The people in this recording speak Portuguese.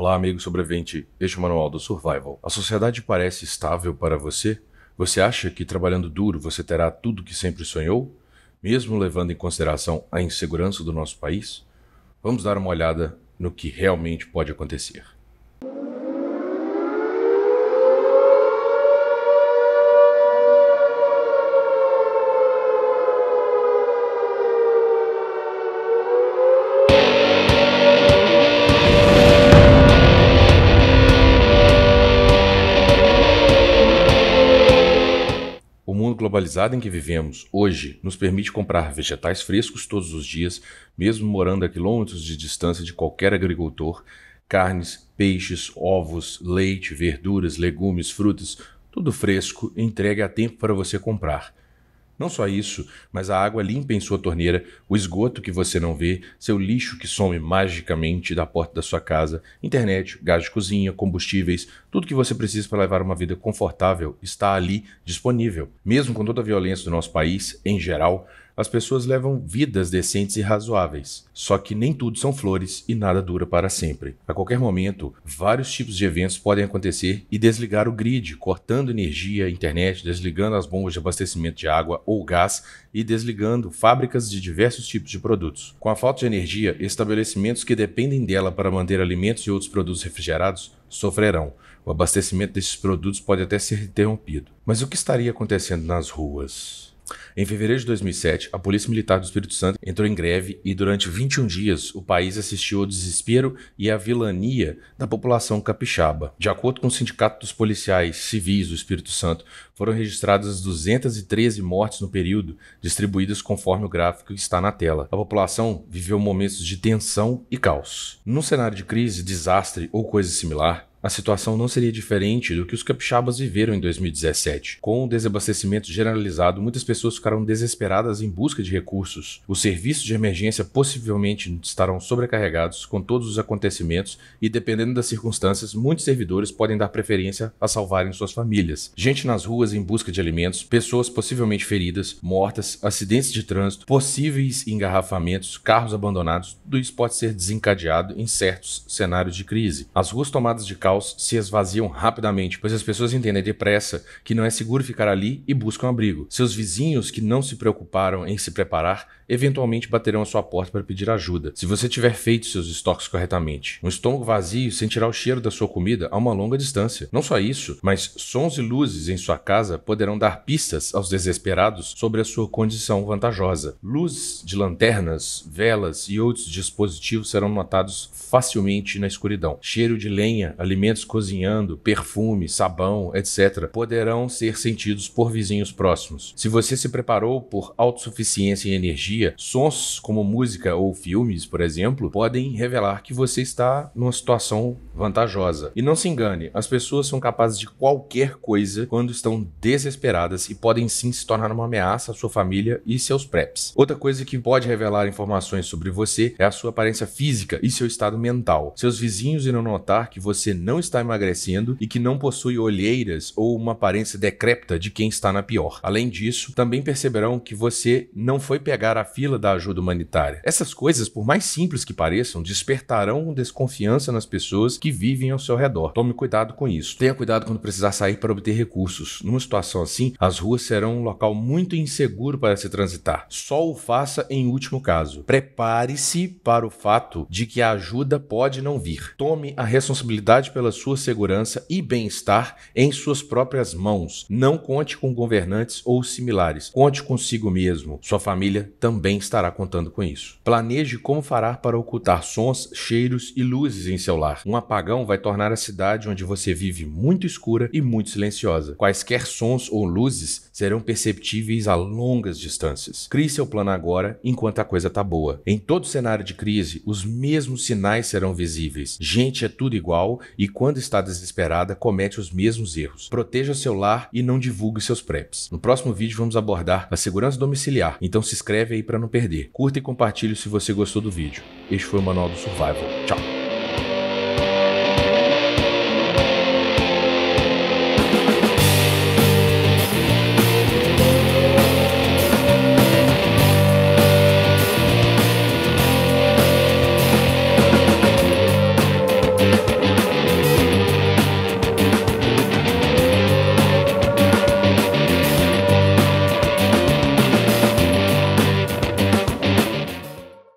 Olá, amigo sobrevivente. Este é o Manual do Survival. A sociedade parece estável para você? Você acha que trabalhando duro você terá tudo que sempre sonhou? Mesmo levando em consideração a insegurança do nosso país? Vamos dar uma olhada no que realmente pode acontecer. globalizada em que vivemos hoje nos permite comprar vegetais frescos todos os dias, mesmo morando a quilômetros de distância de qualquer agricultor, carnes, peixes, ovos, leite, verduras, legumes, frutas, tudo fresco entregue a tempo para você comprar. Não só isso, mas a água limpa em sua torneira, o esgoto que você não vê, seu lixo que some magicamente da porta da sua casa, internet, gás de cozinha, combustíveis, tudo que você precisa para levar uma vida confortável está ali disponível. Mesmo com toda a violência do nosso país, em geral, as pessoas levam vidas decentes e razoáveis. Só que nem tudo são flores e nada dura para sempre. A qualquer momento, vários tipos de eventos podem acontecer e desligar o grid, cortando energia, internet, desligando as bombas de abastecimento de água ou gás e desligando fábricas de diversos tipos de produtos. Com a falta de energia, estabelecimentos que dependem dela para manter alimentos e outros produtos refrigerados sofrerão. O abastecimento desses produtos pode até ser interrompido. Mas o que estaria acontecendo nas ruas? Em fevereiro de 2007, a Polícia Militar do Espírito Santo entrou em greve e, durante 21 dias, o país assistiu ao desespero e à vilania da população capixaba. De acordo com o Sindicato dos Policiais Civis do Espírito Santo, foram registradas 213 mortes no período, distribuídas conforme o gráfico que está na tela. A população viveu momentos de tensão e caos. Num cenário de crise, desastre ou coisa similar, a situação não seria diferente do que os capixabas viveram em 2017. Com o desabastecimento generalizado, muitas pessoas ficaram desesperadas em busca de recursos. Os serviços de emergência possivelmente estarão sobrecarregados com todos os acontecimentos e, dependendo das circunstâncias, muitos servidores podem dar preferência a salvarem suas famílias. Gente nas ruas em busca de alimentos, pessoas possivelmente feridas, mortas, acidentes de trânsito, possíveis engarrafamentos, carros abandonados, tudo isso pode ser desencadeado em certos cenários de crise. As ruas tomadas de caos se esvaziam rapidamente, pois as pessoas entendem depressa que não é seguro ficar ali e buscam abrigo. Seus vizinhos, que não se preocuparam em se preparar, eventualmente baterão a sua porta para pedir ajuda, se você tiver feito seus estoques corretamente. Um estômago vazio sentirá o cheiro da sua comida a uma longa distância. Não só isso, mas sons e luzes em sua casa poderão dar pistas aos desesperados sobre a sua condição vantajosa. Luzes de lanternas, velas e outros dispositivos serão notados facilmente na escuridão. Cheiro de lenha, alimentação alimentos cozinhando, perfume, sabão, etc., poderão ser sentidos por vizinhos próximos. Se você se preparou por autossuficiência em energia, sons como música ou filmes, por exemplo, podem revelar que você está numa situação vantajosa. E não se engane, as pessoas são capazes de qualquer coisa quando estão desesperadas e podem sim se tornar uma ameaça à sua família e seus preps. Outra coisa que pode revelar informações sobre você é a sua aparência física e seu estado mental. Seus vizinhos irão notar que você não não está emagrecendo e que não possui olheiras ou uma aparência decrépita de quem está na pior. Além disso, também perceberão que você não foi pegar a fila da ajuda humanitária. Essas coisas, por mais simples que pareçam, despertarão desconfiança nas pessoas que vivem ao seu redor. Tome cuidado com isso. Tenha cuidado quando precisar sair para obter recursos. Numa situação assim, as ruas serão um local muito inseguro para se transitar. Só o faça em último caso. Prepare-se para o fato de que a ajuda pode não vir. Tome a responsabilidade pela sua segurança e bem-estar em suas próprias mãos. Não conte com governantes ou similares. Conte consigo mesmo. Sua família também estará contando com isso. Planeje como fará para ocultar sons, cheiros e luzes em seu lar. Um apagão vai tornar a cidade onde você vive muito escura e muito silenciosa. Quaisquer sons ou luzes serão perceptíveis a longas distâncias. Crie seu plano agora enquanto a coisa está boa. Em todo cenário de crise, os mesmos sinais serão visíveis. Gente é tudo igual e e, quando está desesperada, comete os mesmos erros. Proteja seu lar e não divulgue seus PrEPs. No próximo vídeo vamos abordar a segurança domiciliar, então se inscreve aí para não perder. Curta e compartilhe se você gostou do vídeo. Este foi o Manual do Survival. Tchau!